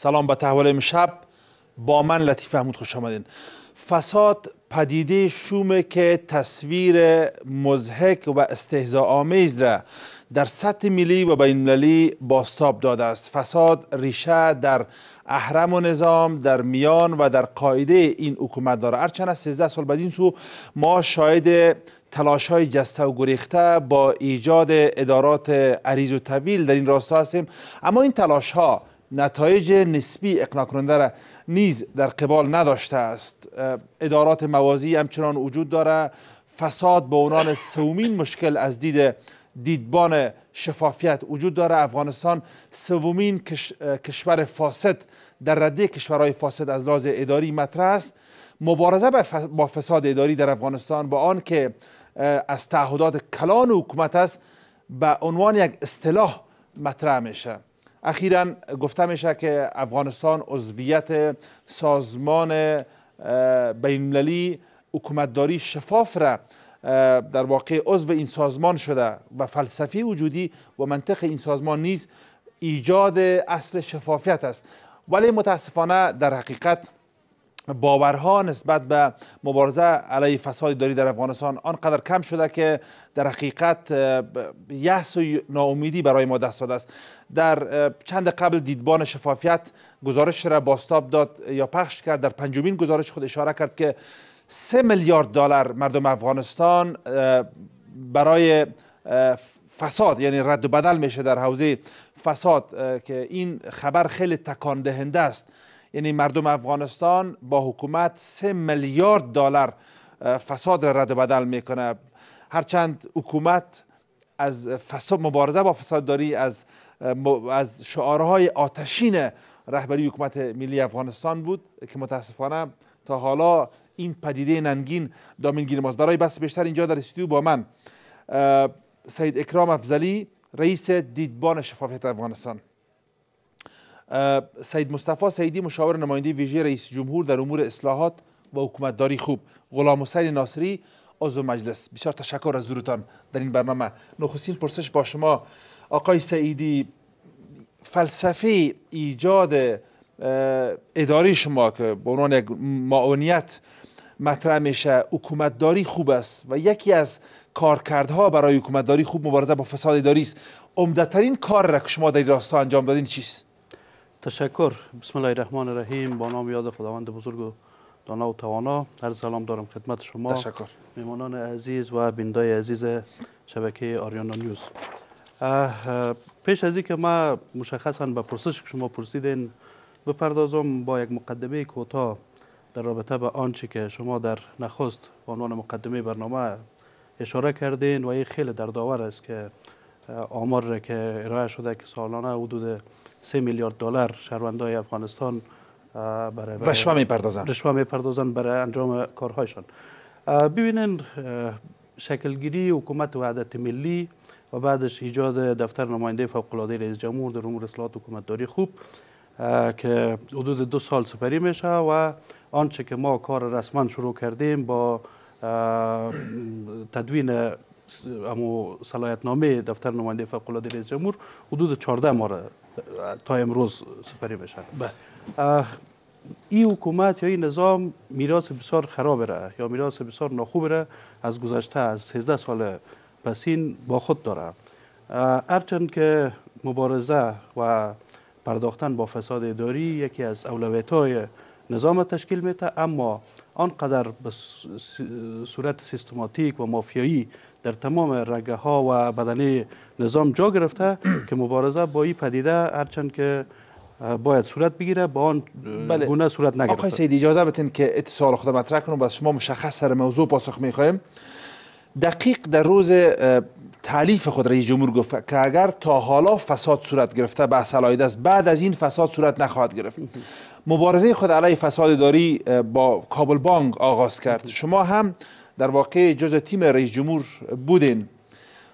سلام به تحول شب با من لطیف محمود خوش آمدین فساد پدیده شومه که تصویر مزهک و استهزا آمیز را در سطح ملی و بین المللی باستاب داده است فساد ریشه در احرم و نظام در میان و در قاعده این حکومت داره هرچند از 13 سال بدین سو ما شاید تلاش های جسته و گریخته با ایجاد ادارات عریض و طویل در این راستا هستیم اما این تلاش ها نتایج نسبی اقناع کننده را نیز در قبال نداشته است ادارات موازی همچنان وجود داره فساد به عنوان سومین مشکل از دید دیدبان شفافیت وجود داره افغانستان سومین کشور فاسد در رده کشورهای فاسد از لحاظ اداری مطرح است مبارزه با فساد اداری در افغانستان با آن که از تعهدات کلان حکومت است به عنوان یک اصطلاح مطرح میشه اخیرا گفته میشه که افغانستان عضویت سازمان بینالمللی حکومتداری شفاف را در واقع عضو این سازمان شده و فلسفی وجودی و منطق این سازمان نیز ایجاد اصل شفافیت است ولی متاسفانه در حقیقت باورها نسبت به مبارزه علیه فساد داری در افغانستان آنقدر کم شده که در حقیقت یحس و ناامیدی برای ما دست داده است در چند قبل دیدبان شفافیت گزارش را باستاب داد یا پخش کرد در پنجمین گزارش خود اشاره کرد که سه میلیارد دلار مردم افغانستان برای فساد یعنی رد و بدل میشه در حوزه فساد که این خبر خیلی تکان دهنده است یعنی مردم افغانستان با حکومت سه میلیارد دلار فساد را رد و بدل میکنه هرچند حکومت از فساد مبارزه با فسادداری از از شعارهای آتشین رهبری حکومت ملی افغانستان بود که متاسفانه تا حالا این پدیده ننگین گیر ماست برای بس بیشتر اینجا در استودیو با من سید اکرام افزلی رئیس دیدبان شفافیت افغانستان سید مصطفی سیدی مشاور نماینده ویژه رئیس جمهور در امور اصلاحات و حکومتداری خوب غلام حسین ناصری عضو مجلس بسیار تشکر از حضورتان در این برنامه نخستین پرسش با شما آقای سعیدی فلسفه ایجاد اداره شما که به عنوان یک معاونیت مطرح میشه حکومتداری خوب است و یکی از کارکردها برای حکومتداری خوب مبارزه با فساد اداری است عمدهترین کار را که شما در راستا انجام دادین چیست تشکر بسم الله الرحمن الرحیم با نام یاد خداوند بزرگ و دانا و توانا هر سلام دارم خدمت شما تشکر میمانان عزیز و بیندای عزیز شبکه آریانا نیوز پیش از که ما مشخصا به پرسش که شما پرسیدین بپردازم با یک مقدمه کوتاه در رابطه به آنچه که شما در نخست به عنوان مقدمه برنامه اشاره کردین و این خیلی در است که آمار که ارائه شده که سالانه حدود 3 میلیارد دلار شهروندای افغانستان برای, رشوه میپردازن رشوه برای انجام کارهایشان ببینن شکلگیری حکومت وحدت ملی و بعدش ایجاد دفتر نماینده فوق العاده رئیس جمهور در امور اصلاحات حکومت داری خوب که حدود دو سال سپری میشه و آنچه که ما کار رسما شروع کردیم با تدوین امو صلاحیت نامه دفتر نماینده فوق العاده رئیس جمهور حدود 14 ماه تا امروز سپری بله، این حکومت یا این نظام میراث بسیار خراب را یا میراث بسیار ناخوب را از گذشته از 13 سال پسین با خود داره هرچند که مبارزه و پرداختن با فساد اداری یکی از اولویت های نظام تشکیل میده اما آنقدر به صورت سیستماتیک و مافیایی در تمام رگه ها و بدنه نظام جا گرفته که مبارزه با این پدیده هرچند که باید صورت بگیره با آن بله. گونه صورت نگرفته آقای سید اجازه بتین که اتصال خود مطرح کنم و شما مشخص سر موضوع پاسخ میخوایم دقیق در روز تعلیف خود رئیس جمهور گفت که اگر تا حالا فساد صورت گرفته به اصل است بعد از این فساد صورت نخواهد گرفت مبارزه خود علیه فساد داری با کابل بانک آغاز کرد شما هم در واقع جز تیم رئیس جمهور بودین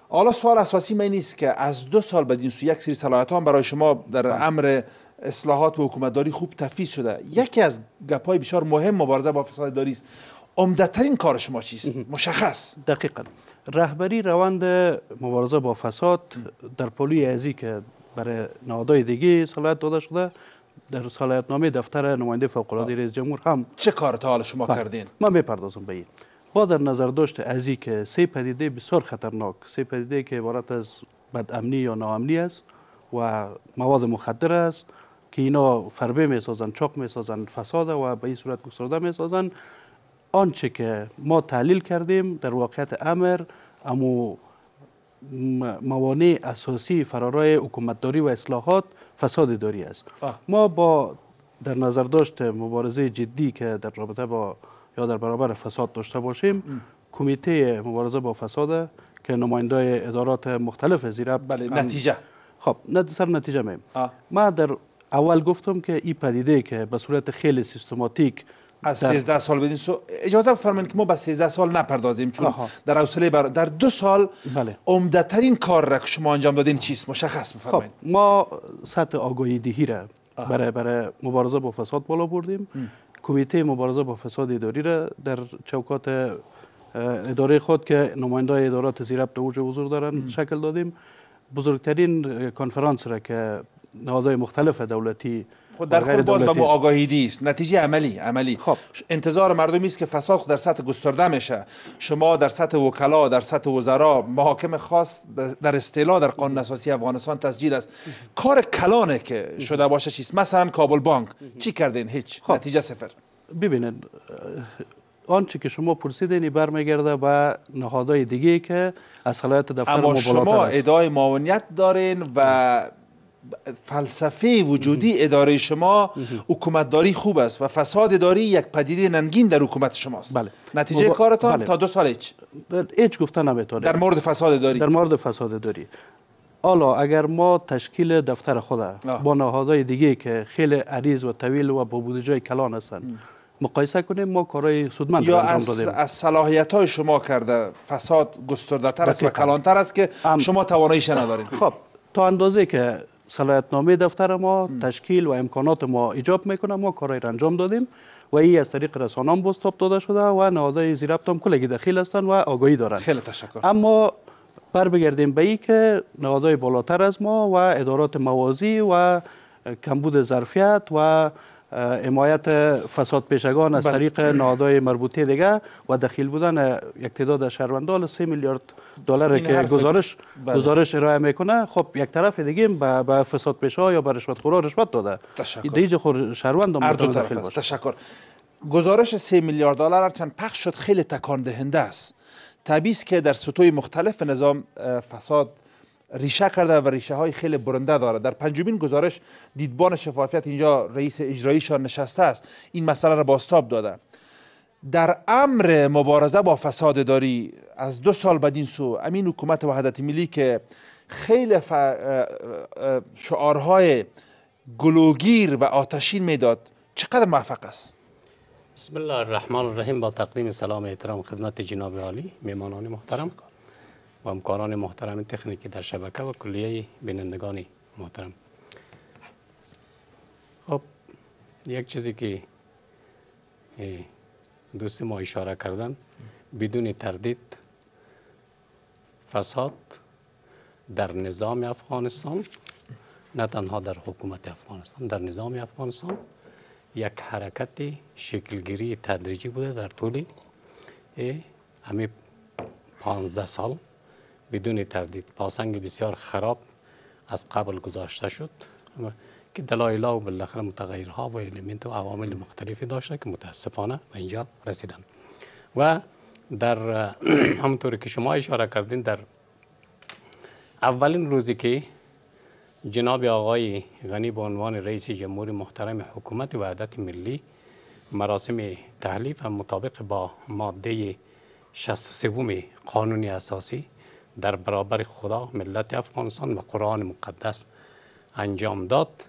حالا سوال اساسی من نیست که از دو سال بدین سو یک سری صلاحیت هم برای شما در بله. امر اصلاحات و داری خوب تفیز شده یکی از گپای بسیار مهم مبارزه با فساد داری است عمدهترین کار شما چیست مشخص دقیقا رهبری روند مبارزه با فساد در پلوی ازی که برای نادای دیگه صلاحیت داده شده در نامه دفتر نماینده فوق رئیس جمهور هم چه کار تا حال شما با. بله. کردین من میپردازم به این با در نظر داشت از که سه پدیده بسیار خطرناک سه پدیده که عبارت از بد امنی یا ناامنی است و مواد مخدر است که اینا فربه میسازن، چاق می فساد و به این صورت گسترده می آنچه که ما تحلیل کردیم در واقعیت امر امو موانع اساسی فرارای حکومتداری و اصلاحات فساد اداری است ما با در نظر داشت مبارزه جدی که در رابطه با یا در برابر فساد داشته باشیم کمیته مبارزه با فساد که نماینده ادارات مختلف زیرا بله، نتیجه خب نه سر نتیجه میم ما در اول گفتم که این پدیده که به صورت خیلی سیستماتیک از 13 سال بدین سو اجازه بفرمایید که ما به 13 سال نپردازیم چون در حوصله بر... در دو سال بله. عمدترین کار را که شما انجام دادین چیست مشخص خب، بفرمایید ما سطح آگاهی دهی را برای برای مبارزه با فساد بالا بردیم کمیته مبارزه با فساد اداری را در چوکات اداره خود که نماینده ادارات زیر ربط اوج حضور دارند شکل دادیم بزرگترین کنفرانس را که نهادهای مختلف دولتی خود خب در خود آره، باز به با آگاهی است نتیجه عملی عملی خب. انتظار مردمی است که فساد در سطح گسترده میشه شما در سطح وکلا در سطح وزرا محاکم خاص در استیلا در قانون اساسی افغانستان تسجیل است کار کلانه که شده باشه چیست مثلا کابل بانک چی کردین هیچ خب. نتیجه صفر ببینید آنچه که شما پرسیدین برمیگرده به نهادهای دیگه که از خلایت دفتر اما شما ادعای معاونیت دارین و فلسفه وجودی اداره شما حکومتداری خوب است و فساد داری یک پدیده ننگین در حکومت شماست بله. نتیجه کارتان بله. تا دو سال هیچ هیچ گفته نمیتونه در مورد فساد اداری در مورد فساد داری. حالا اگر ما تشکیل دفتر خود با نهادهای دیگه که خیلی عریض و طویل و با بودجه کلان هستند مقایسه کنیم ما کارهای سودمند یا از, دادیم. از صلاحیت های شما کرده فساد گسترده تر است و کلانتر است که شما ش ندارید خب تا اندازه که صلاحیتنامه دفتر ما تشکیل و امکانات ما ایجاب میکنه ما کارای را انجام دادیم و ای از طریق رسانان بستاب داده شده و نهادهای زیرابت هم کلگی دخیل هستند و آگاهی دارند خیلی تشکر اما بر بگردیم به ای که نهادهای بالاتر از ما و ادارات موازی و کمبود ظرفیت و حمایت فساد پیشگان از بله. طریق نهادهای مربوطه دیگه و دخیل بودن یک تعداد شهروندان 3 میلیارد دلار که گزارش بله. گزارش ارائه میکنه خب یک طرف دیگه به به فساد پیشا یا به رشوت خورا رشوت داده دیج خور شهروند هم دخیل تشکر گزارش 3 میلیارد دلار هرچند پخش شد خیلی تکان دهنده است تبیز که در سطوح مختلف نظام فساد ریشه کرده و ریشه های خیلی برنده داره در پنجمین گزارش دیدبان شفافیت اینجا رئیس اجراییشان نشسته است این مسئله را باستاب داده در امر مبارزه با فساد داری از دو سال بدین سو امین حکومت وحدت ملی که خیلی شعارهای گلوگیر و آتشین میداد چقدر موفق است بسم الله الرحمن الرحیم با تقدیم سلام احترام خدمت جناب عالی میمانان محترم و همکاران محترم تکنیکی در شبکه و کلیه بینندگان محترم خب یک چیزی که دوست ما اشاره کردن بدون تردید فساد در نظام افغانستان نه تنها در حکومت افغانستان در نظام افغانستان یک حرکت شکلگیری تدریجی بوده در طول همه 15 سال بدون تردید پاسنگ بسیار خراب از قبل گذاشته شد که دلایل و بالاخره متغیرها و المنت و عوامل مختلفی داشته که متاسفانه به اینجا رسیدن و در همطور که شما اشاره کردین در اولین روزی که جناب آقای غنی به عنوان رئیس جمهور محترم حکومت وحدت ملی مراسم تحلیف و مطابق با ماده 63 قانون اساسی در برابر خدا ملت افغانستان و قرآن مقدس انجام داد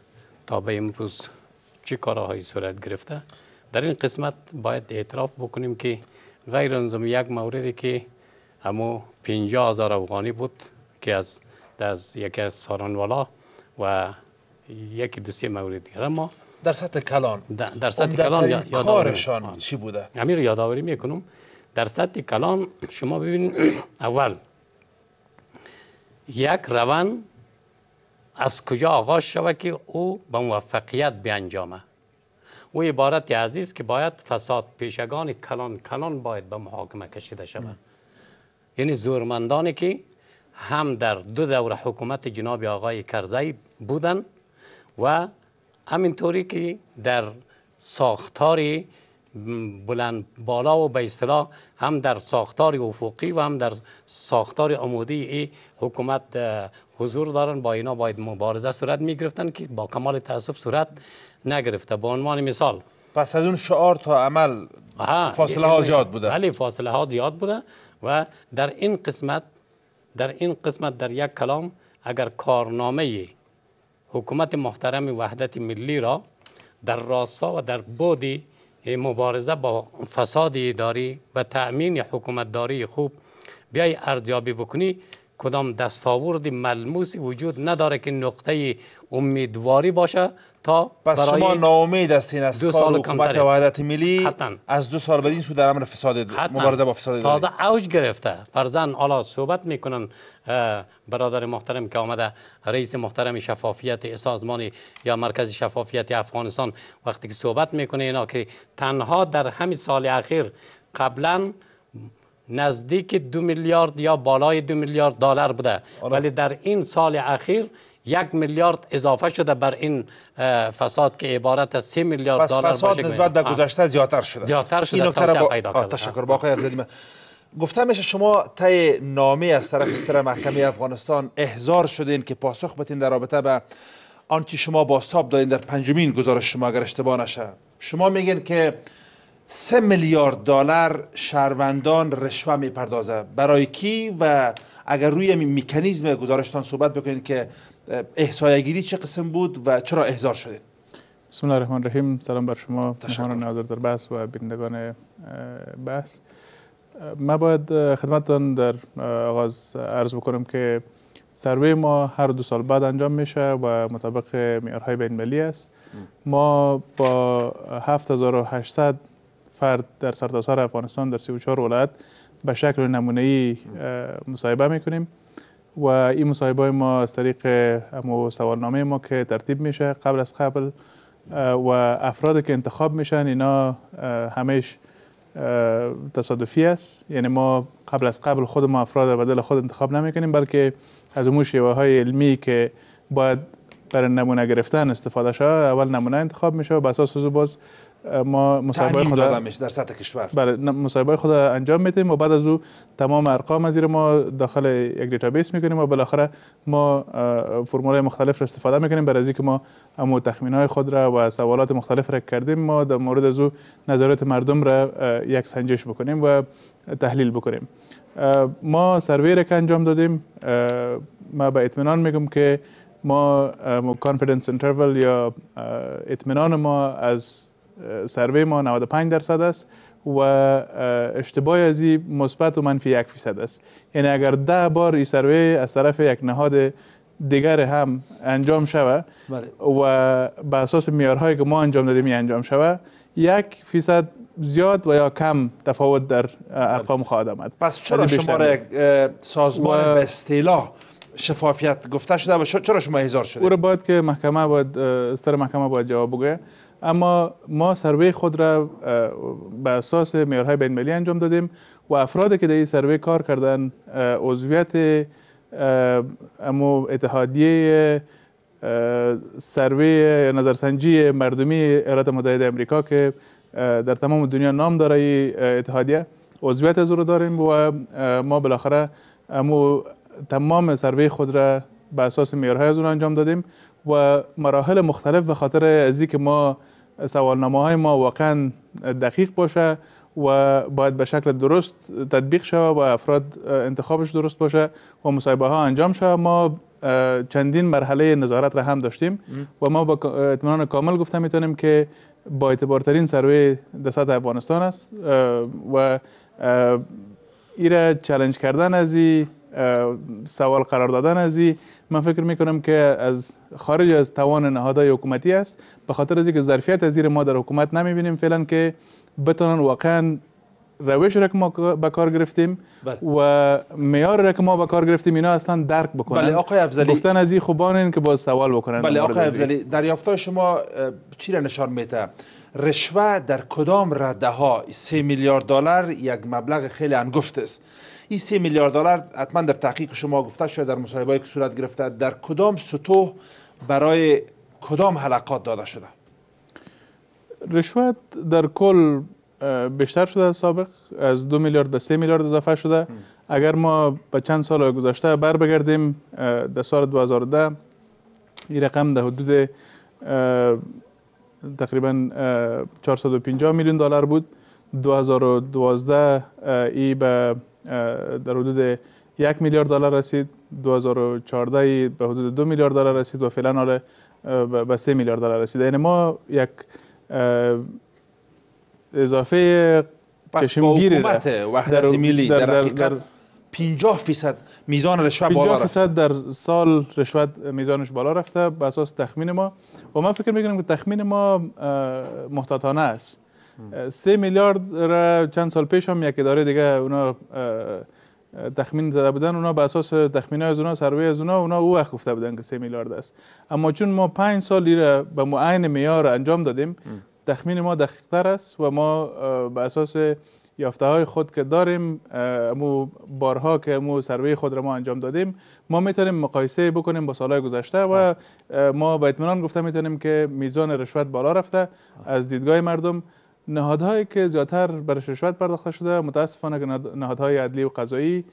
تا به امروز چه کارهایی صورت گرفته در این قسمت باید اعتراف بکنیم که غیر انظم یک موردی که همو 50 هزار افغانی بود که از از یکی از سارانوالا و یکی دو سی مورد دیگر ما در سطح کلان در سطح کلان کارشان چی بوده امیر یادآوری میکنم در سطح کلان شما ببینید اول یک روند از کجا آغاز شود که او به موفقیت بیانجامه او عبارت عزیز که باید فساد پیشگان کلان کلان باید به محاکمه کشیده شود یعنی زورمندانی که هم در دو دور حکومت جناب آقای کرزی بودن و همینطوری که در ساختاری بلند بالا و به اصطلاح هم در ساختار افقی و هم در ساختار عمودی ای حکومت حضور دارن با اینا باید مبارزه صورت می گرفتن که با کمال تاسف صورت نگرفته به عنوان مثال پس از اون شعار تا عمل یعنی فاصله ها زیاد بوده ولی فاصله ها زیاد بوده و در این قسمت در این قسمت در یک کلام اگر کارنامه حکومت محترم وحدت ملی را در راستا و در بودی مبارزه با فساد اداری و تأمین حکومتداری خوب بیای ارزیابی بکنی کدام دستاورد ملموسی وجود نداره که نقطه امیدواری باشه تا پس شما ناامید هستین از دو سال وحدت ملی حتن. از دو سال بدین سو در امر فساد مبارزه با فساد تازه اوج گرفته فرزن حالا صحبت میکنن برادر محترم که آمده رئیس محترم شفافیت سازمان یا مرکز شفافیت افغانستان وقتی که صحبت میکنه اینا که تنها در همین سال اخیر قبلا نزدیک دو میلیارد یا بالای دو میلیارد دلار بوده آره. ولی در این سال اخیر یک میلیارد اضافه شده بر این فساد که عبارت از 3 میلیارد دلار باشه فساد نسبت به گذشته زیاتر شده زیادتر شده اینو با... پیدا کرده تشکر باقی گفته میشه شما تای نامه از طرف استر محکمه افغانستان احضار شدین که پاسخ بدین در رابطه به آنچه شما با ساب دادین در پنجمین گزارش شما اگر اشتباه نشه شما میگین که سه میلیارد دلار شهروندان رشوه میپردازه برای کی و اگر روی میکانیزم گزارشتان صحبت بکنید که احسایگیری چه قسم بود و چرا احضار شدید بسم الله الرحمن الرحیم سلام بر شما مهمان ناظر در بحث و بینندگان بحث ما باید خدمتتان در آغاز عرض بکنم که سروی ما هر دو سال بعد انجام میشه و مطابق بین ملی است ما با 7800 فرد در سرتاسر افغانستان در 34 ولایت به شکل ای مصاحبه میکنیم و این مصاحبه های ما از طریق امو سوالنامه ما که ترتیب میشه قبل از قبل و افراد که انتخاب میشن اینا همیش تصادفی است یعنی ما قبل از قبل خود ما افراد رو بدل خود انتخاب نمیکنیم بلکه از اون شیوه های علمی که باید برای نمونه گرفتن استفاده شد اول نمونه انتخاب میشه و بساس اساس باز ما مصاحبه خود در سطح کشور بله مصاحبه خود انجام میدیم و بعد از او تمام ارقام از ما داخل یک دیتابیس میکنیم و بالاخره ما فرمول مختلف را استفاده میکنیم برای اینکه ما امو تخمین های خود را و سوالات مختلف را کردیم ما در مورد از او نظرات مردم را یک سنجش بکنیم و تحلیل بکنیم ما سروی را که انجام دادیم ما به اطمینان میگم که ما کانفیدنس انترول یا اطمینان ما از سروی ما 95 درصد است و اشتباه از این مثبت و منفی یک فیصد است یعنی اگر ده بار این سروی از طرف یک نهاد دیگر هم انجام شود بله. و به اساس میارهایی که ما انجام دادیم انجام شود یک فیصد زیاد و یا کم تفاوت در بله. ارقام خواهد آمد پس چرا شما سازمان و... به اصطلاح شفافیت گفته شده و چرا شما هزار شده؟ او را باید که محکمه باید سر محکمه باید جواب بگه اما ما سروی خود را به اساس میارهای بین ملی انجام دادیم و افرادی که در این سروی کار کردن عضویت اما اتحادیه سروی نظرسنجی مردمی ایالات متحده امریکا که در تمام دنیا نام داره ای اتحادیه عضویت از رو داریم و ما بالاخره امو تمام سروی خود را به اساس میارهای از اون انجام دادیم و مراحل مختلف به خاطر از که ما سوالنامه ما واقعا دقیق باشه و باید به شکل درست تطبیق شود و افراد انتخابش درست باشه و مصاحبه ها انجام شود ما چندین مرحله نظارت را هم داشتیم و ما با اطمینان کامل گفتم میتونیم که با اعتبارترین سروی در سطح افغانستان است و ایره چلنج کردن از سوال قرار دادن از من فکر می کنم که از خارج از توان نهادهای حکومتی است به خاطر از اینکه ظرفیت از زیر ما در حکومت نمی بینیم فعلا که بتونن واقعا روش را که ما به کار گرفتیم بله. و میار را که ما به کار گرفتیم اینا اصلا درک بکنن بله آقای افضلی گفتن از این خوبان این که باز سوال بکنن بله آقای افضلی دریافتای شما چی را نشان میده رشوه در کدام رده ها سه میلیارد دلار یک مبلغ خیلی انگفت است این سه میلیارد دلار حتما در تحقیق شما گفته شده در مصاحبه که صورت گرفته در کدام سطوح برای کدام حلقات داده شده رشوت در کل بیشتر شده از سابق از دو میلیارد به سه میلیارد اضافه شده اگر ما به چند سال گذشته بر بگردیم در سال 2010 این رقم در حدود تقریبا 450 میلیون دلار بود 2012 ای به در حدود یک میلیارد دلار رسید 2014 ای به حدود دو میلیارد دلار رسید و فعلا حالا آره، به سه میلیارد دلار رسید یعنی ما یک اضافه پس با در, در, در, 50 فیصد میزان رشوه بالا رفته فیصد در سال رشوت میزانش بالا رفته به اساس تخمین ما و من فکر میکنم که تخمین ما محتاطانه است سه میلیارد را چند سال پیش هم یک اداره دیگه اونا تخمین زده بودن اونا به اساس تخمین از اونا سروی از اونا اونا او وقت گفته بودن که سه میلیارد است اما چون ما پنج سال را به معین میار انجام دادیم تخمین ما دقیقتر است و ما به اساس یافته های خود که داریم مو بارها که مو سروی خود را ما انجام دادیم ما میتونیم مقایسه بکنیم با سالهای گذشته و ما به اطمینان گفته میتونیم که میزان رشوت بالا رفته از دیدگاه مردم نهادهایی که زیادتر بر رشوت پرداخته شده متاسفانه که نهادهای عدلی و قضایی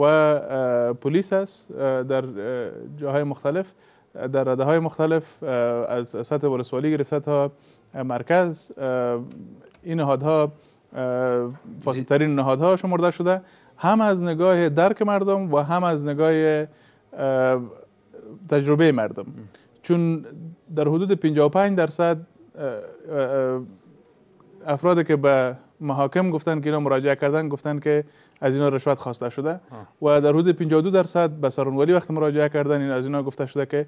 و پلیس است در جاهای مختلف در رده های مختلف از سطح ولسوالی گرفته تا مرکز این نهادها فاسدترین نهادها شمرده شده هم از نگاه درک مردم و هم از نگاه تجربه مردم چون در حدود 55 درصد افرادی که به محاکم گفتن که اینا مراجعه کردن گفتن که از اینا رشوت خواسته شده و در حدود 52 درصد به سرانوالی وقت مراجعه کردن این از اینا گفته شده که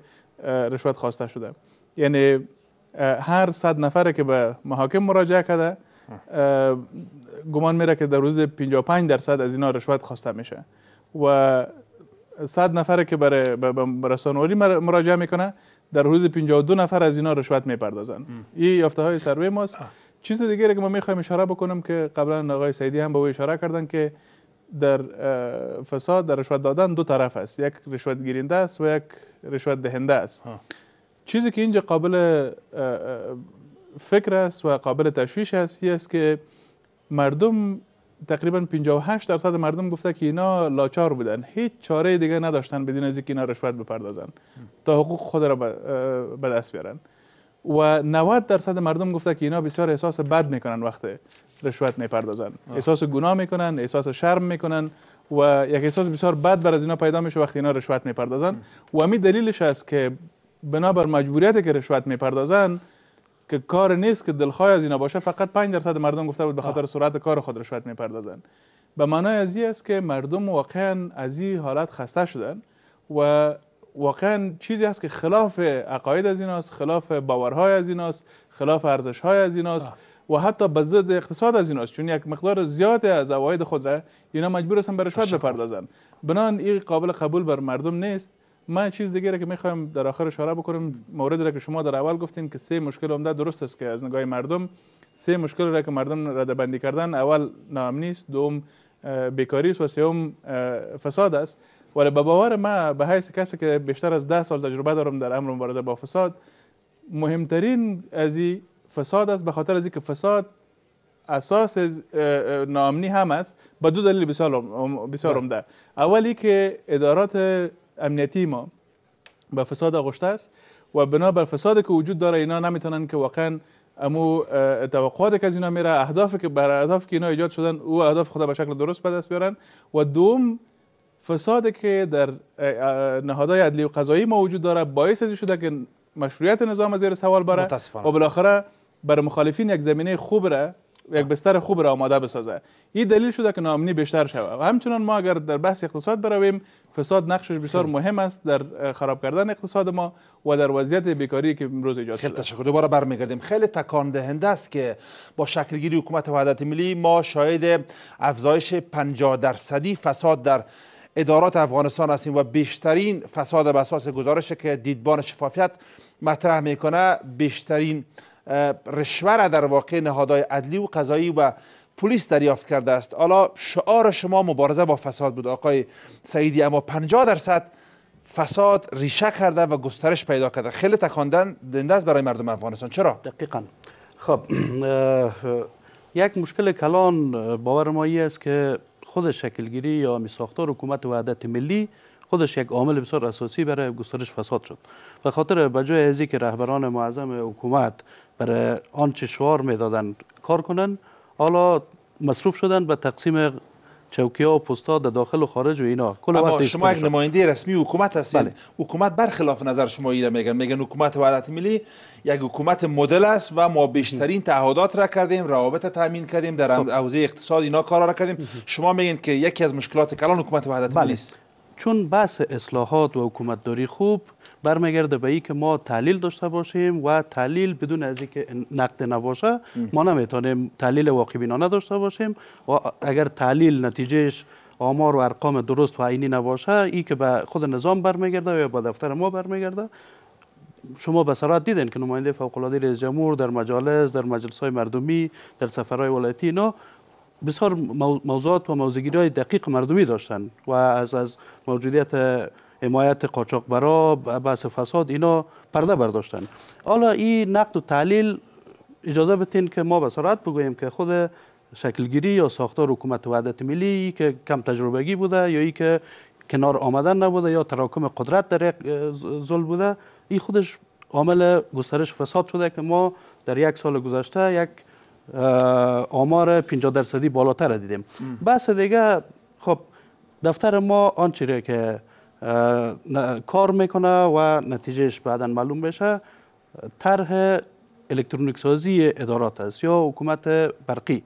رشوت خواسته شده یعنی هر صد نفره که به محاکم مراجعه کرده گمان میره که در روز 55 درصد از اینا رشوت خواسته میشه و صد نفر که برای رسانواری مراجعه میکنه در حدود 52 نفر از اینا رشوت میپردازن این یافته های سروی ماست چیز دیگه که ما میخوایم اشاره بکنم که قبلا آقای سعیدی هم به او اشاره کردن که در فساد در رشوت دادن دو طرف است یک رشوت گیرنده است و یک رشوت دهنده است چیزی که اینجا قابل فکر است و قابل تشویش است این است که مردم تقریبا 58 درصد مردم گفته که اینا لاچار بودن هیچ چاره دیگه نداشتن بدون از اینکه اینا رشوت بپردازن تا حقوق خود را به دست بیارن و 90 درصد مردم گفته که اینا بسیار احساس بد میکنن وقتی رشوت میپردازن احساس گناه میکنن احساس شرم میکنن و یک احساس بسیار بد بر از اینا پیدا میشه وقتی اینا رشوت میپردازن و می دلیلش است که بنابر مجبوریت که رشوت میپردازن که کار نیست که دلخواه از اینا باشه فقط 5 درصد مردم گفته بود به خاطر سرعت کار خود رشوت میپردازن به معنای از است که مردم واقعا از این حالت خسته شدن و واقعا چیزی است که خلاف عقاید از ایناست خلاف باورهای از ایناست خلاف ارزشهای از ایناست و حتی به ضد اقتصاد از ایناست چون یک مقدار زیاد از عواید خود را اینا مجبور هستن به رشوت بپردازن بنان این قابل قبول بر مردم نیست ما چیز دیگه را که میخوایم در آخر اشاره بکنم مورد را که شما در اول گفتین که سه مشکل عمده درست است که از نگاه مردم سه مشکل را که مردم رده بندی کردن اول ناامنی است دوم بیکاری است و سوم فساد است ولی به باور ما به حیث کسی که بیشتر از ده سال تجربه دارم در امر مبارزه با فساد مهمترین از این فساد است به خاطر از اینکه فساد اساس نامنی هم است با دو دلیل بسیار بله. اولی که ادارات امنیتی ما به فساد آغشته است و بنابر فسادی که وجود داره اینا نمیتونن که واقعا امو توقعات که از اینا میره اهداف که بر اهداف که اینا ایجاد شدن او اهداف خود به شکل درست به دست بیارن و دوم فساد که در نهادهای عدلی و قضایی ما وجود داره باعث از شده که مشروعیت نظام زیر سوال بره و بالاخره بر مخالفین یک زمینه خوب را یک بستر خوب را آماده بسازه این دلیل شده که نامنی بیشتر شود و همچنان ما اگر در بحث اقتصاد برویم فساد نقشش بسیار مهم است در خراب کردن اقتصاد ما و در وضعیت بیکاری که امروز ایجاد شده خیلی تشکر دوباره برمیگردیم خیلی تکان دهنده است که با گیری حکومت وحدت ملی ما شاهد افزایش 50 درصدی فساد در ادارات افغانستان هستیم و بیشترین فساد بر اساس گزارش که دیدبان شفافیت مطرح میکنه بیشترین رشوه در واقع نهادهای عدلی و قضایی و پلیس دریافت کرده است حالا شعار شما مبارزه با فساد بود آقای سعیدی اما 50 درصد فساد ریشه کرده و گسترش پیدا کرده خیلی تکاندن دنده است برای مردم افغانستان چرا دقیقا خب یک مشکل کلان باور ما است که خود شکلگیری یا ساختار حکومت وحدت ملی خودش یک عامل بسیار اساسی برای گسترش فساد شد به خاطر بجای ازی که رهبران معظم حکومت برای آنچه شعار دادن کار کنن حالا مصروف شدن به تقسیم چوکی ها و پستا در داخل و خارج و اینا کل اما شما یک نماینده رسمی حکومت هستید بله. حکومت برخلاف نظر شما ایره میگن میگن حکومت وحدت ملی یک حکومت مدل است و ما بیشترین تعهدات را کردیم روابط تامین کردیم در خب. حوزه اقتصاد اینا کارا را کردیم شما میگن که یکی از مشکلات کلان حکومت وحدت ملی بله. است چون بحث اصلاحات و حکومت داری خوب برمیگرده به ای که ما تحلیل داشته باشیم و تحلیل بدون از اینکه نقد نباشه ما نمیتونیم تحلیل واقع بینانه داشته باشیم و اگر تحلیل نتیجهش آمار و ارقام درست و عینی نباشه ای که به خود نظام برمیگرده و یا به دفتر ما برمیگرده شما به سرعت دیدین که نماینده فوق العاده جمهور در مجالس در مجلس های مردمی در سفرهای ولایتی اینا بسیار موضوعات و موزگیری دقیق مردمی داشتن و از از موجودیت حمایت قاچاقبرا بحث فساد اینا پرده برداشتن حالا این نقد و تحلیل اجازه بتین که ما به سرعت بگوییم که خود شکلگیری یا ساختار حکومت وحدت ملی که کم تجربگی بوده یا ای که کنار آمدن نبوده یا تراکم قدرت در یک زل بوده این خودش عامل گسترش فساد شده که ما در یک سال گذشته یک آمار 50 درصدی بالاتر دیدیم بحث دیگه خب دفتر ما آنچه که کار میکنه و نتیجهش بعدا معلوم بشه طرح الکترونیک سازی ادارات است یا حکومت برقی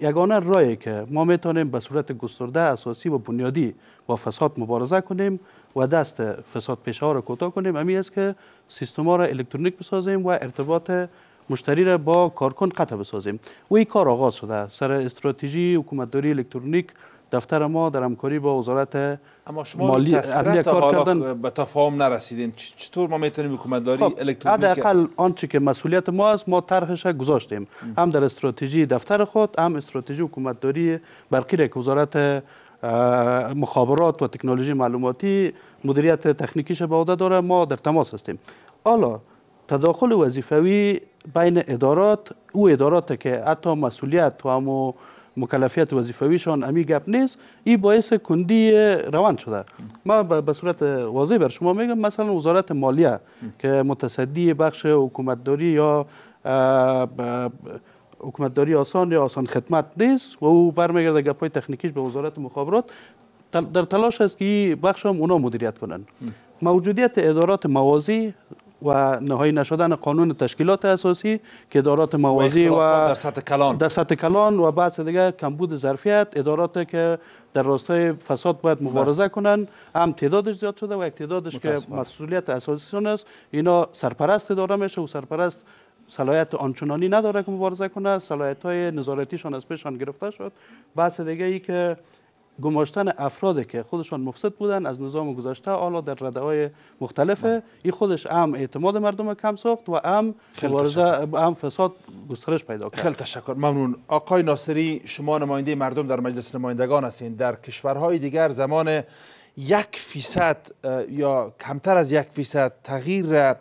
یگانه رایی که ما میتونیم به صورت گسترده اساسی و بنیادی با فساد مبارزه کنیم و دست فساد پیشه ها را کوتاه کنیم امی است که سیستم را الکترونیک بسازیم و ارتباط مشتری را با کارکن قطع بسازیم و این کار آغاز شده سر استراتژی حکومتداری الکترونیک دفتر ما در همکاری با وزارت اما شما مالی عدلیه کار کردن خب، به تفاهم نرسیدین چطور ما میتونیم حکومت داری خب الکترونیک آنچه که مسئولیت ما است ما طرحش گذاشتیم هم در استراتژی دفتر خود هم استراتژی حکومت داری برقی که وزارت مخابرات و تکنولوژی معلوماتی مدیریت تکنیکیش به عهده داره ما در تماس هستیم حالا تداخل وظیفوی بین ادارات او ادارات که حتی مسئولیت و مکلفیت وظیفویشان امی گپ نیست این باعث کندی روان شده ما به صورت واضح بر شما میگم مثلا وزارت مالیه که متصدی بخش حکومتداری یا حکومتداری آسان یا آسان خدمت نیست و او برمیگرده های تکنیکیش به وزارت مخابرات در تلاش است که بخش هم اونا مدیریت کنن موجودیت ادارات موازی و نهایی نشدن قانون تشکیلات اساسی که ادارات موازی و, در سطح کلان در سطح کلان و بعضی دیگه کمبود ظرفیت ادارات که در راستای فساد باید مبارزه بله. کنند هم تعدادش زیاد شده و یک تعدادش که مسئولیت اساسیشون است اینا سرپرست اداره میشه و سرپرست صلاحیت آنچنانی نداره که مبارزه کنه صلاحیت های نظارتیشان از پیشان گرفته شد بحث دیگه ای که گماشتن افرادی که خودشان مفسد بودن از نظام گذشته حالا در رده های مختلف بله. این خودش هم اعتماد مردم کم ساخت و هم مبارزه هم فساد گسترش پیدا کرد خیلی تشکر ممنون آقای ناصری شما نماینده مردم در مجلس نمایندگان هستین در کشورهای دیگر زمان یک فیصد یا کمتر از یک فیصد تغییر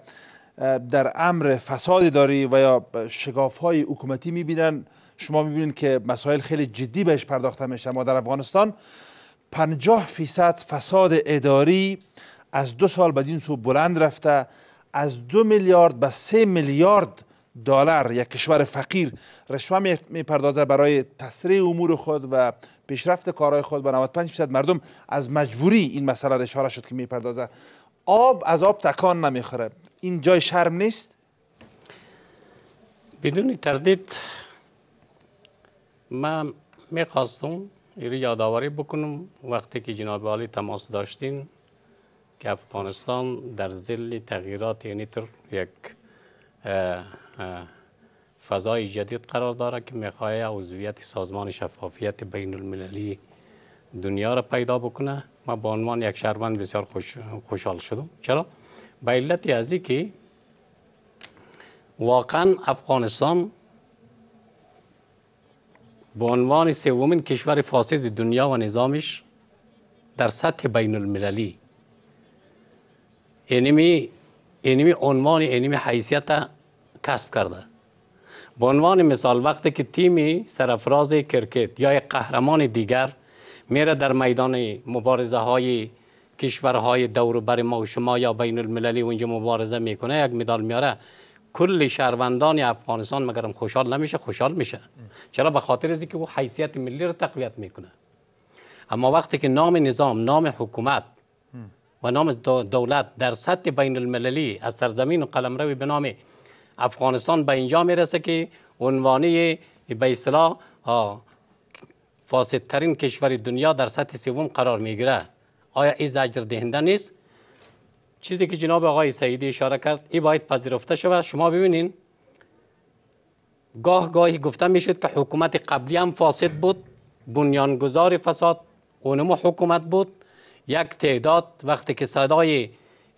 در امر فسادی داری و یا شگاف های حکومتی میبینن شما میبینید که مسائل خیلی جدی بهش پرداخته میشه ما در افغانستان 50 فیصد فساد اداری از دو سال بدین سو بلند رفته از دو میلیارد به سه میلیارد دلار یک کشور فقیر رشوه میپردازه برای تسریع امور خود و پیشرفت کارهای خود به 95 فیصد مردم از مجبوری این مسئله اشاره شد که میپردازه آب از آب تکان نمیخوره این جای شرم نیست بدون تردید من میخواستم ایری یادآوری بکنم وقتی که جناب عالی تماس داشتین که افغانستان در زل تغییرات یعنی تر یک فضای جدید قرار داره که میخواه عضویت سازمان شفافیت بین المللی دنیا را پیدا بکنه ما به عنوان یک شهروند بسیار خوشحال شدم چرا؟ به علت از که واقعا افغانستان به عنوان سومین کشور فاسد دنیا و نظامش در سطح بین المللی اینمی اینمی عنوان اینمی حیثیت کسب کرده به عنوان مثال وقتی که تیم سرفراز کرکت یا قهرمان دیگر میره در میدان مبارزه های کشورهای دور بر ما و شما یا بین المللی اونجا مبارزه میکنه یک مدال میاره کل شهروندان افغانستان مگرم خوشحال نمیشه خوشحال میشه چرا به خاطر از که او حیثیت ملی رو تقویت میکنه اما وقتی که نام نظام نام حکومت و نام دولت در سطح بین المللی از سرزمین و قلمروی به نام افغانستان به اینجا میرسه که عنوانی به اصطلاح فاسدترین کشور دنیا در سطح سوم قرار میگیره آیا این زجر دهنده نیست چیزی که جناب آقای سعیدی اشاره کرد این باید پذیرفته شود شما ببینین گاه گاهی گفته میشد که حکومت قبلی هم فاسد بود بنیانگذار فساد اونمو حکومت بود یک تعداد وقتی که صدای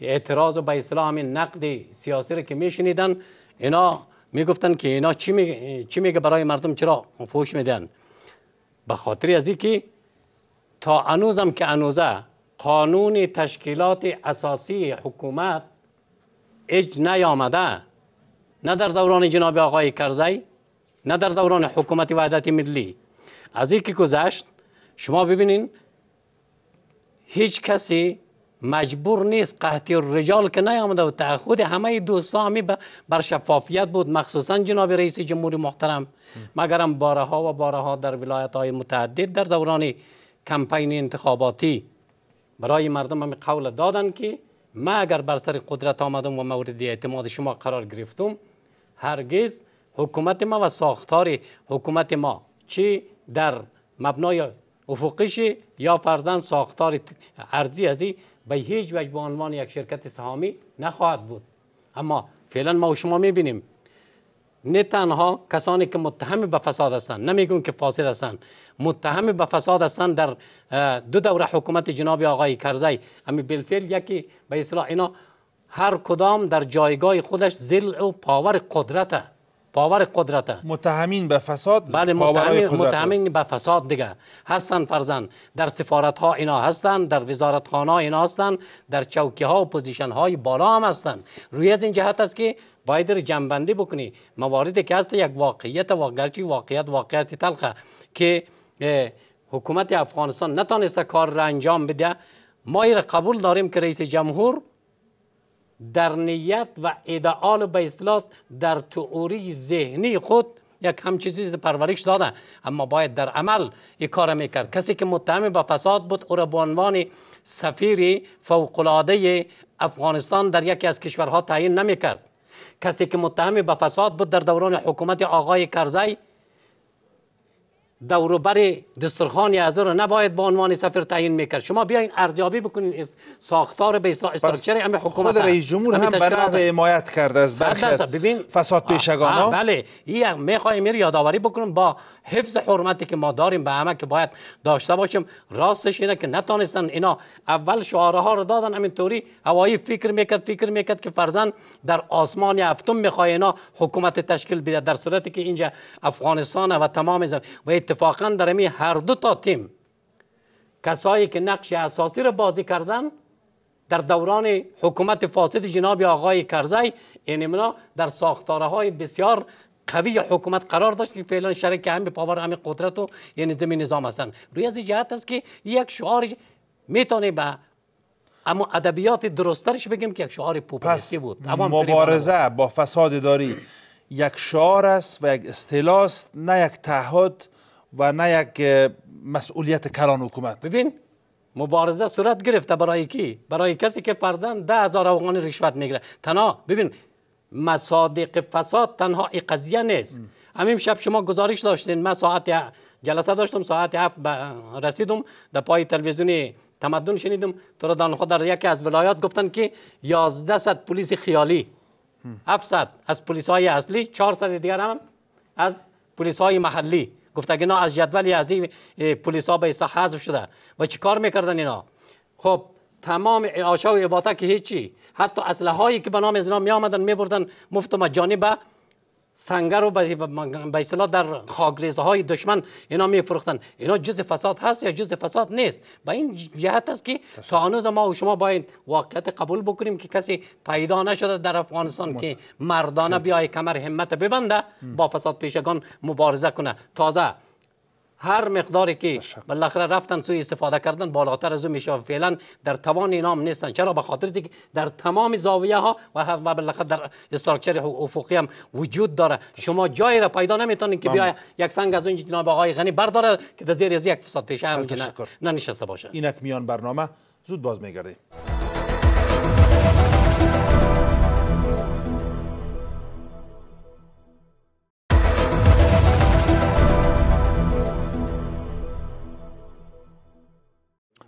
اعتراض و به اسلام نقد سیاسی رو که میشنیدن اینا میگفتن که اینا چی میگه, برای مردم چرا فوش میدن به خاطر از اینکه تا انوزم که انوزه قانون تشکیلات اساسی حکومت اج نیامده نه در دوران جناب آقای کرزی نه در دوران حکومت وحدت ملی از این که گذشت شما ببینین هیچ کسی مجبور نیست قحطی رجال که نیامده و تعهد همه دوستان همی بر شفافیت بود مخصوصا جناب رئیس جمهور محترم مگرم بارها و بارها در ولایت های متعدد در دوران کمپین انتخاباتی برای مردم هم قول دادن که ما اگر بر سر قدرت آمدم و مورد اعتماد شما قرار گرفتم هرگز حکومت ما و ساختار حکومت ما چی در مبنای افقیش یا فرزن ساختار ارزی ازی به هیچ وجه به عنوان یک شرکت سهامی نخواهد بود اما فعلا ما و شما میبینیم نه تنها کسانی که متهم به فساد هستند نمیگون که فاسد هستند متهم به فساد هستند در دو دوره حکومت جناب آقای کرزی امی بالفعل یکی به اصطلاح اینا هر کدام در جایگاه خودش زل و پاور قدرته پاور قدرت متهمین به فساد بله متهمین متهمین به فساد دیگه هستن فرزن در سفارت ها اینا هستن در وزارت خانه اینا هستن در چوکی ها و پوزیشن های بالا هم هستن روی از این جهت است که باید رو جنبندی بکنی مواردی که هست یک واقعیت گرچه واقعیت واقعیت تلخه که حکومت افغانستان نتانسته کار را انجام بده ما را قبول داریم که رئیس جمهور در نیت و ادعال به اصلاح در تئوری ذهنی خود یک هم چیزی پرورش داده اما باید در عمل این کار میکرد کسی که متهم به فساد بود او را به عنوان سفیر فوقالعاده افغانستان در یکی از کشورها تعیین نمیکرد کسی که متهم به فساد بود در دوران حکومت آقای کرزی دوروبر دسترخان یزدان رو نباید به عنوان سفیر تعیین میکرد شما بیاین ارجابی بکنین ساختار به استراکچر ام حکومت رئیس جمهور هم حمایت کرده از بله، بله، بله. ببین فساد پیشگانا بله این میخوایم این یادآوری بکنم با حفظ حرمتی که ما داریم به همه که باید داشته باشیم راستش اینه که نتونستن اینا اول شعاره ها رو دادن همینطوری هوایی فکر میکرد فکر میکرد که فرزن در آسمان هفتم میخواینا اینا حکومت تشکیل بده در صورتی که اینجا افغانستان و تمام اتفاقا در امی هر دو تا تیم کسایی که نقش اساسی را بازی کردن در دوران حکومت فاسد جناب آقای کرزی این در ساختاره های بسیار قوی حکومت قرار داشت که فعلا شرک هم پاور همی قدرت و یعنی زمین نظام هستن روی از جهت است که یک شعار میتونه به اما ادبیات درسترش بگیم که یک شعار پوپولیستی بود اما مبارزه با فساد داری یک شعار است و یک اصطلاح نه یک تعهد و نه یک مسئولیت کلان حکومت ببین مبارزه صورت گرفته برای کی برای کسی که فرزند ده هزار افغان رشوت میگیره تنها ببین مصادیق فساد تنها این قضیه نیست همین شب شما گزارش داشتین من ساعت جلسه داشتم ساعت هفت رسیدم در پای تلویزیونی تمدن شنیدم تو را خود در یکی از ولایات گفتن که 11 صد پلیس خیالی 700 از پلیس های اصلی 400 دیگر هم از پلیس های محلی گفت که نه از جدول از این پلیس ها به اصلاح حذف شده و چی کار میکردن اینا خب تمام آشا و عباطه که هیچی حتی اسلحه هایی که به نام از اینا می آمدن می بردن مجانی به سنگر رو به اصطلاح در خاگریزه های دشمن اینا فروختن اینا جز فساد هست یا جز فساد نیست و این جهت است که تا هنوز ما و شما باید واقعیت قبول بکنیم که کسی پیدا نشده در افغانستان که مردانه بیای کمر همت ببنده با فساد پیشگان مبارزه کنه تازه هر مقداری که بالاخره رفتن سوی استفاده کردن بالاتر از اون میشه فعلا در توان اینام نیستن چرا به خاطر که در تمام زاویه ها و بالاخره در استراکچر افقی هم وجود داره شما جایی را پیدا نمیتونید که بیا یک سنگ از اون جناب آقای غنی برداره که در زیر یک فساد پیشه هم ننشسته باشه اینک میان برنامه زود باز میگردیم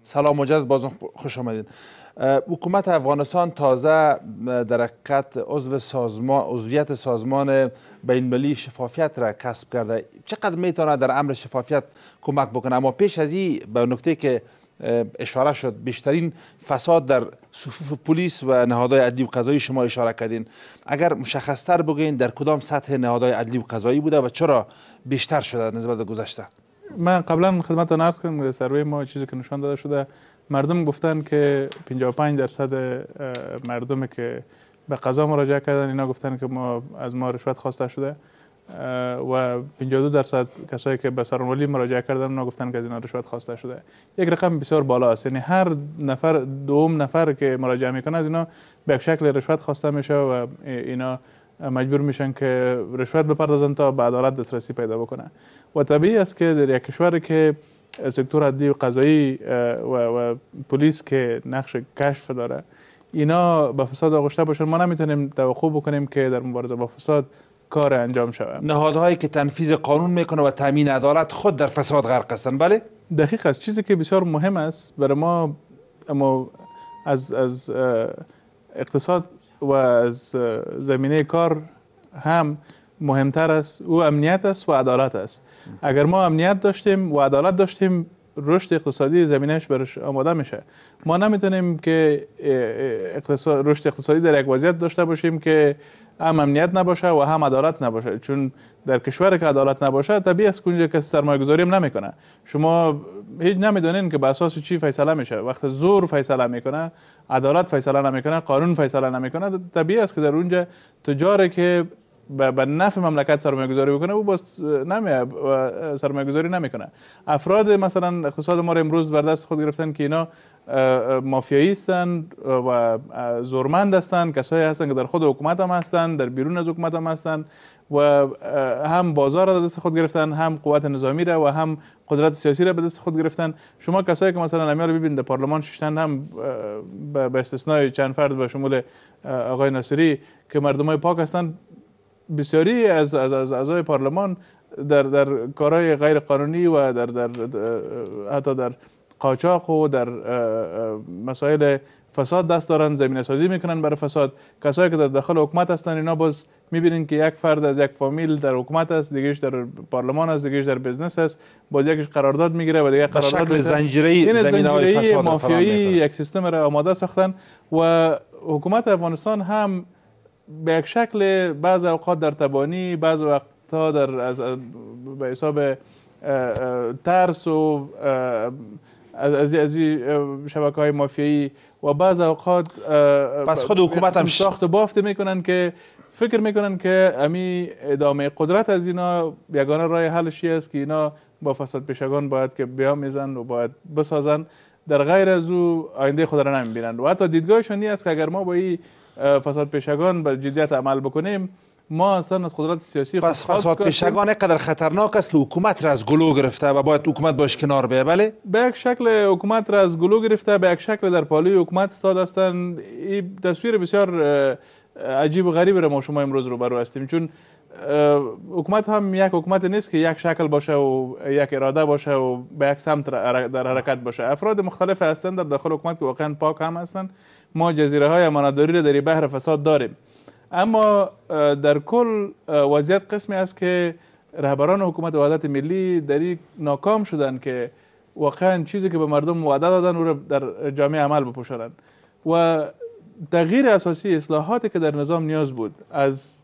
سلام مجدد باز خوش آمدید حکومت افغانستان تازه در حقیقت عضو سازمان عضویت سازمان المللی شفافیت را کسب کرده چقدر میتونه در امر شفافیت کمک بکنه اما پیش از این به نکته که اشاره شد بیشترین فساد در صفوف پلیس و نهادهای عدلی و قضایی شما اشاره کردین اگر مشخصتر بگین در کدام سطح نهادهای عدلی و قضایی بوده و چرا بیشتر شده نسبت به گذشته من قبلا خدمت نرس کردم در سروی ما چیزی که نشان داده شده مردم گفتن که 55 درصد مردم که به قضا مراجعه کردن اینا گفتن که ما از ما رشوت خواسته شده و 52 درصد کسایی که به سرانوالی مراجعه کردن اونا گفتن که از اینا رشوت خواسته شده یک رقم بسیار بالا است یعنی هر نفر دوم نفر که مراجعه میکنه از اینا به شکل رشوت خواسته میشه و اینا مجبور میشن که رشوت بپردازن تا به عدالت دسترسی پیدا بکنه و طبیعی است که در یک کشور که سکتور عدلی و قضایی و, و پلیس که نقش کشف داره اینا به فساد آغشته باشن ما نمیتونیم توقع بکنیم که در مبارزه با فساد کار انجام شوه نهادهایی که تنفیذ قانون میکنه و تامین عدالت خود در فساد غرق هستن بله دقیق است چیزی که بسیار مهم است برای ما اما از از اقتصاد و از زمینه کار هم مهمتر است او امنیت است و عدالت است اگر ما امنیت داشتیم و عدالت داشتیم رشد اقتصادی زمینش برش آماده میشه ما نمیتونیم که اقتصاد، رشد اقتصادی در یک وضعیت داشته باشیم که هم امنیت نباشه و هم عدالت نباشه چون در کشور که عدالت نباشه طبیعی است که کسی سرمایه گذاری هم نمیکنه شما هیچ نمیدونین که به اساس چی فیصله میشه وقت زور فیصله میکنه عدالت فیصله نمیکنه قانون فیصله نمیکنه طبیعی است که در اونجا تجاری که به نفع مملکت سرمایه گذاری بکنه او باز نمی سرمایه گذاری نمیکنه افراد مثلا اقتصاد ما رو امروز بر دست خود گرفتن که اینا مافیایی هستند و زورمند هستند کسایی هستند که در خود حکومت هم هستند در بیرون از حکومت هم هستند و هم بازار را دست خود گرفتن هم قوت نظامی را و هم قدرت سیاسی را به دست خود گرفتن شما کسایی که مثلا امیال ببینید در پارلمان ششتند هم به استثنای چند فرد به شمول آقای ناصری که مردمای پاک هستند بسیاری از از از اعضای پارلمان در در کارهای غیر قانونی و در در حتی در قاچاق و در مسائل فساد دست دارن زمینه سازی میکنن برای فساد کسایی که در داخل حکومت هستن اینا باز میبینین که یک فرد از یک فامیل در حکومت است دیگهش در پارلمان است دیگهش در بزنس است باز یکش قرارداد میگیره و دیگه قرارداد شکل زنجیره زمینه مافیایی یک سیستم را آماده ساختن و حکومت افغانستان هم به یک شکل بعض اوقات در تبانی بعض وقتها در از به حساب ترس و از از شبکه های مافیایی و بعض اوقات پس خود حکومت هم ساخت و بافت میکنن که فکر میکنن که امی ادامه قدرت از اینا یگانه راه حلشی است که اینا با فساد پیشگان باید که بیا میزن و باید بسازن در غیر از او آینده خود را نمیبینند و حتی دیدگاهشون است که اگر ما با این فساد پیشگان به جدیت عمل بکنیم ما اصلا از قدرت سیاسی پس فساد پیشگان قدر خطرناک است که حکومت را از گلو گرفته و باید حکومت باش کنار بیه بله به یک شکل حکومت را از گلو گرفته به یک شکل در پالوی حکومت استاد هستند این تصویر بسیار عجیب و غریب را ما شما امروز روبرو هستیم چون حکومت هم یک حکومت نیست که یک شکل باشه و یک اراده باشه و به یک سمت در حرکت باشه افراد مختلف هستند در داخل حکومت که واقعا پاک هم هستند ما جزیره های امانتداری در بحر فساد داریم اما در کل وضعیت قسمی است که رهبران حکومت وحدت ملی در ناکام شدن که واقعا چیزی که به مردم وعده دادن او را در جامعه عمل بپوشانند و تغییر اساسی اصلاحاتی که در نظام نیاز بود از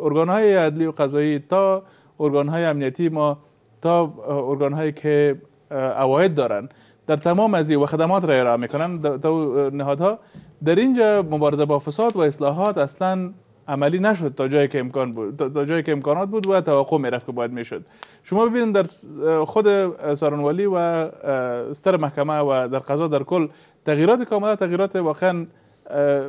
ارگان های عدلی و قضایی تا ارگان های امنیتی ما تا ارگان هایی که اواید دارن در تمام از و خدمات را ارائه میکنن تا نهادها در اینجا مبارزه با فساد و اصلاحات اصلا عملی نشد تا جایی که امکان بود تا جایی که امکانات بود و توقع میرفت که باید میشد شما ببینید در خود سارنوالی و ستر محکمه و در قضا در کل تغییرات که آمده تغییرات واقعا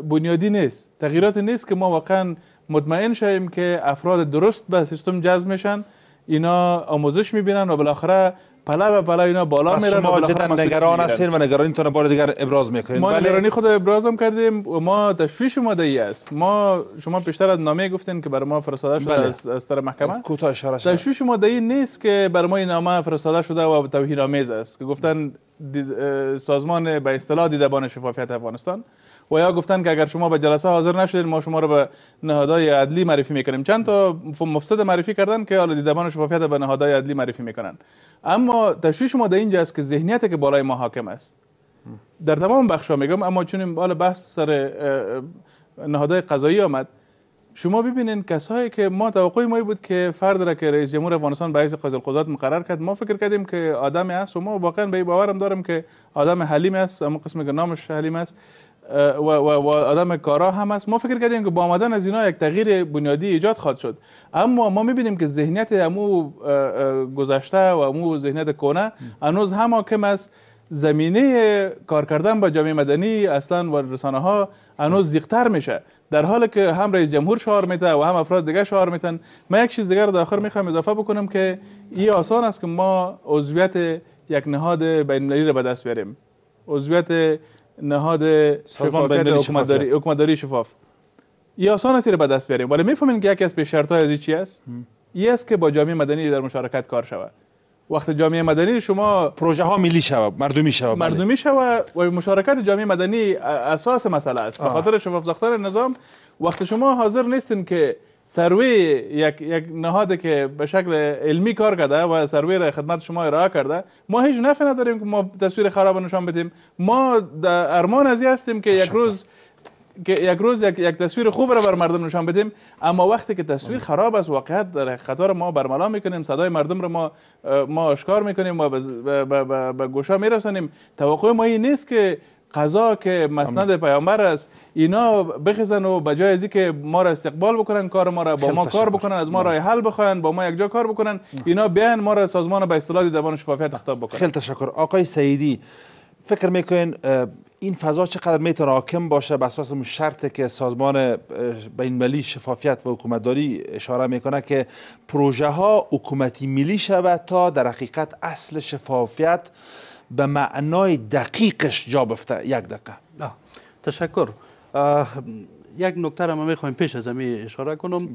بنیادی نیست تغییرات نیست که ما واقعا مطمئن شویم که افراد درست به سیستم جذب میشن اینا آموزش میبینن و بالاخره پله به پله اینا بالا میرن شما جدا نگران هستین و نگرانیتون بار دیگر ابراز میکنین ما بله. نگرانی خود ابراز هم کردیم ما تشویش شما ای است ما شما پیشتر از نامه گفتین که بر ما فرستاده شده بله. از, طرف محکمه کوتاه اشاره شده تشویش ما ای نیست که بر ما این نامه فرستاده شده و توهین آمیز است که گفتن سازمان به اصطلاح دیدبان شفافیت افغانستان و یا گفتن که اگر شما به جلسه حاضر نشدید ما شما رو به نهادهای عدلی معرفی میکنیم چند تا مفسد معرفی کردن که حالا دیدبان شفافیت به نهادهای عدلی معرفی میکنن اما تشویش ما در اینجا که ذهنیت که بالای ما حاکم است در تمام بخش ها میگم اما چون بالا بحث سر نهادهای قضایی آمد شما ببینین کسایی که ما توقع ما بود که فرد را که رئیس جمهور افغانستان به حیث قاضی مقرر کرد ما فکر کردیم که آدم است و ما واقعا به باورم دارم که آدم حلیم است اما قسم که نامش حلیم است و, و, و آدم کارا هم است ما فکر کردیم که با آمدن از اینا یک تغییر بنیادی ایجاد خواهد شد اما ما میبینیم که ذهنیت امو گذشته و امو ذهنیت کنه هنوز هم حاکم است زمینه کار کردن با جامعه مدنی اصلا و رسانه ها هنوز زیغتر میشه در حالی که هم رئیس جمهور شعار میده و هم افراد دیگه شعار میتن من یک چیز دیگر در آخر میخوام اضافه بکنم که این آسان است که ما عضویت یک نهاد بین را به دست بیاریم عضویت نهاد شفافیت حکومتداری داری شفاف یا آسان است رو به دست بیاریم ولی میفهمین که یکی از پیش از چی است این است که با جامعه مدنی در مشارکت کار شود وقت جامعه مدنی شما پروژه ها ملی شود مردمی شود بله. مردمی شود و مشارکت جامعه مدنی اساس مسئله است به خاطر شفاف ساختن نظام وقت شما حاضر نیستین که سروی یک یک نهاد که به شکل علمی کار کرده و سروی را خدمت شما ارائه کرده ما هیچ نفع نداریم که ما تصویر خراب نشان بدیم ما ارمان ازی هستیم که یک روز که یک روز یک, تصویر خوب را بر مردم نشان بدیم اما وقتی که تصویر خراب است واقعیت در حقیقت را ما برملا میکنیم صدای مردم را ما ما آشکار میکنیم و به گوشا میرسانیم توقع ما این نیست که قضا که مسند پیامبر است اینا بخیزن و به جای از که ما را استقبال بکنن کار ما را با ما کار بکنن از ما راه حل بخواین با ما جا کار بکنن اینا بیان ما را سازمان به اصطلاح دبان شفافیت خطاب بکنن خیلی تشکر آقای سیدی فکر میکنین این فضا چقدر میتونه حاکم باشه به اساس اون شرط که سازمان بین شفافیت و حکومتداری اشاره میکنه که پروژه ها حکومتی ملی شود تا در حقیقت اصل شفافیت به معنای دقیقش جا بفته یک دقیقه تشکر یک نکته را ما میخوایم پیش از همه اشاره کنم بله.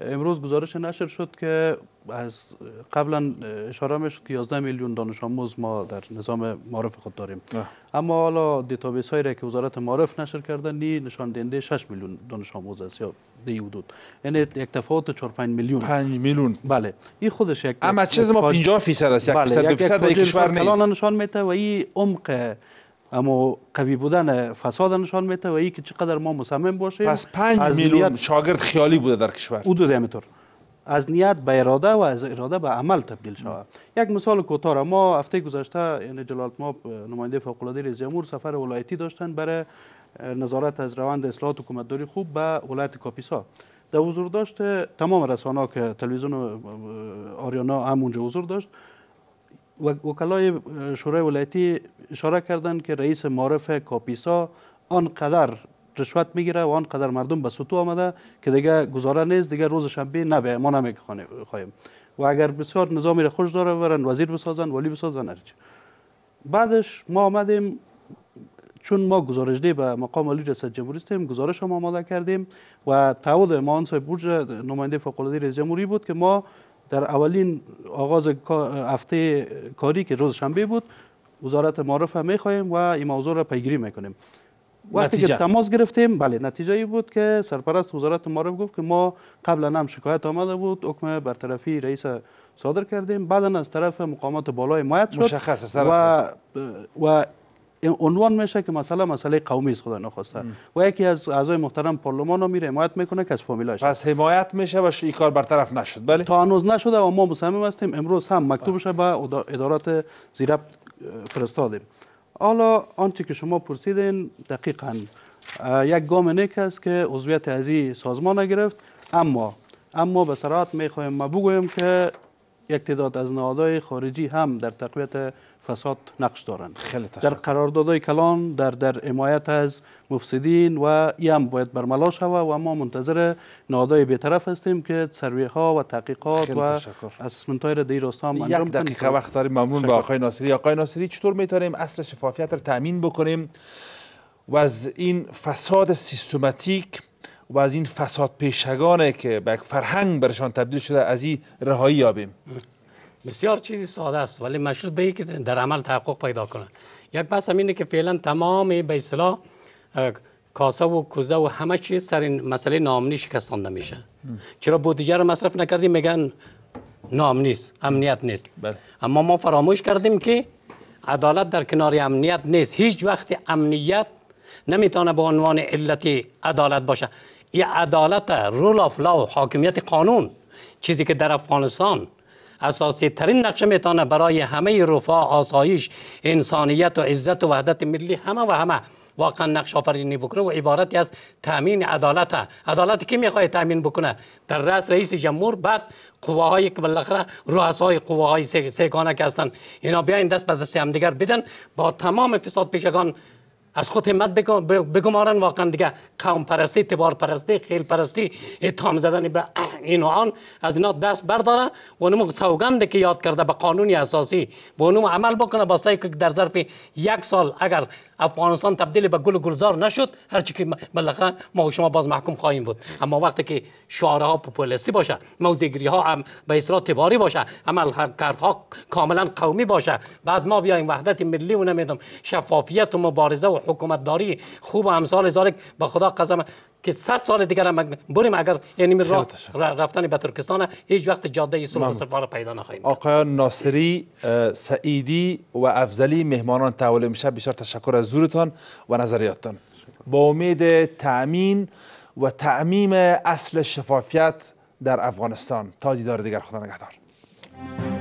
امروز گزارش نشر شد که از قبلا اشاره می شد که 11 میلیون دانش آموز ما در نظام معرف خود داریم بله. اما حالا دیتابیس هایی که وزارت معرف نشر کرده نی نشان دهنده 6 میلیون دانش آموز است یا دی حدود یعنی یک تفاوت 4 5 میلیون 5 میلیون بله این خودش یک اما چیز ما 50 فیصد است یک بله، فیصد دو فیصد کشور نیست نشان و این عمق اما قوی بودن فساد نشان میده و ای که چقدر ما مصمم باشیم پس 5 میلیون شاگرد خیالی بوده در کشور دو زمیتور. از نیت به اراده و از اراده به عمل تبدیل شود یک مثال کوتاه ما هفته گذشته یعنی جلالت ما نماینده فوق العاده رئیس سفر ولایتی داشتن برای نظارت از روند اصلاحات حکومتداری خوب به ولایت کاپیسا در حضور داشت تمام رسانه که تلویزیون آریانا هم اونجا حضور داشت و وکلای شورای ولایتی اشاره کردند که رئیس معرف کاپیسا آنقدر رشوت میگیره و آنقدر مردم به سوتو آمده که دیگه گزاره نیست دیگه روز شنبه نبه ما نمیخوایم و اگر بسیار نظامی را خوش داره برن وزیر بسازن ولی بسازن هرچی بعدش ما آمدیم چون ما گزارش دی به مقام ولی رئیس جمهوری استیم گزارش هم آماده کردیم و تعهد ما آن صاحب برج نماینده فوق العاده جمهوری بود که ما در اولین آغاز هفته کاری که روز شنبه بود وزارت معارف هم میخواهیم و این موضوع را پیگیری میکنیم وقتی که تماس گرفتیم بله نتیجه ای بود که سرپرست وزارت معارف گفت که ما قبلا هم شکایت آمده بود حکم برطرفی رئیس صادر کردیم بعدا از طرف مقامات بالای مایت شد مشخص و و عنوان میشه که مثلا مسئله قومی است خدا نخواسته و یکی از اعضای محترم پارلمان رو میره حمایت میکنه که از فامیلاش پس حمایت میشه و این کار برطرف نشد بله تا هنوز نشده و ما مصمم هستیم امروز هم مکتوبش به ادارات زیرب فرستادیم حالا آنچه که شما پرسیدین دقیقا یک گام نیک است که عضویت از این سازمان گرفت اما اما به سرعت میخوایم ما بگویم که یک تعداد از نهادهای خارجی هم در تقویت فساد نقش دارند در قراردادهای کلان در در حمایت از مفسدین و یم باید برملا شوه و ما منتظر نادای بیطرف هستیم که سرویه ها و تحقیقات و اسسمنت های را در راستا هم انجام یک دقیقه وقت داریم ممنون به آقای ناصری آقای ناصری چطور میتونیم اصل شفافیت را تامین بکنیم و از این فساد سیستماتیک و از این فساد پیشگانه که به فرهنگ برشان تبدیل شده از این رهایی یابیم بسیار چیزی ساده است ولی مشروط به که در عمل تحقق پیدا کنه یک پس اینه که فعلا تمام به اصطلاح کاسه و کوزه و همه چیز سر این مسئله نامنی شکستانده میشه چرا بودجه رو مصرف نکردیم میگن نام نیست امنیت نیست بله. اما ما فراموش کردیم که عدالت در کنار امنیت نیست هیچ وقت امنیت نمیتونه به عنوان علت عدالت باشه این عدالت رول آف لاو حاکمیت قانون چیزی که در افغانستان اساسی ترین نقشه میتونه برای همه رفاه آسایش انسانیت و عزت و وحدت ملی همه و همه واقعا نقش آفرینی بکنه و عبارتی از تامین عدالت ها. عدالت که میخواد تامین بکنه در رأس رئیس جمهور بعد قواهایی که بالاخره رؤسای قواهای سگانه که هستن اینا بیاین دست به دست دیگر بدن با تمام فساد پیشگان از خود همت بگمارن واقعا دیگه قوم پرستی تبار پرستی خیل پرستی اتهام زدن به این و آن از اینا دست برداره و اونم سوگند که یاد کرده به قانون اساسی و اونم عمل بکنه با که در ظرف یک سال اگر افغانستان تبدیل به گل گلزار نشد هرچی که بالاخره ما و شما باز محکوم خواهیم بود اما وقتی که شعاره ها پوپولیستی باشه موزیگری ها هم به اصطلاح تباری باشه عمل ها کاملا قومی باشه بعد ما بیایم وحدت ملی و نمیدونم شفافیت و مبارزه و حکومتداری خوب و امثال ذالک به خدا قسم که صد سال دیگر هم بریم اگر یعنی را رفتن به ترکستان هیچ وقت جاده صلح استفاده را پیدا نخواهیم آقای ناصری سعیدی و افزلی مهمانان تحول امشب بسیار تشکر از زورتان و نظریاتتان با امید تأمین و تعمیم اصل شفافیت در افغانستان تا دیدار دیگر خدا نگهدار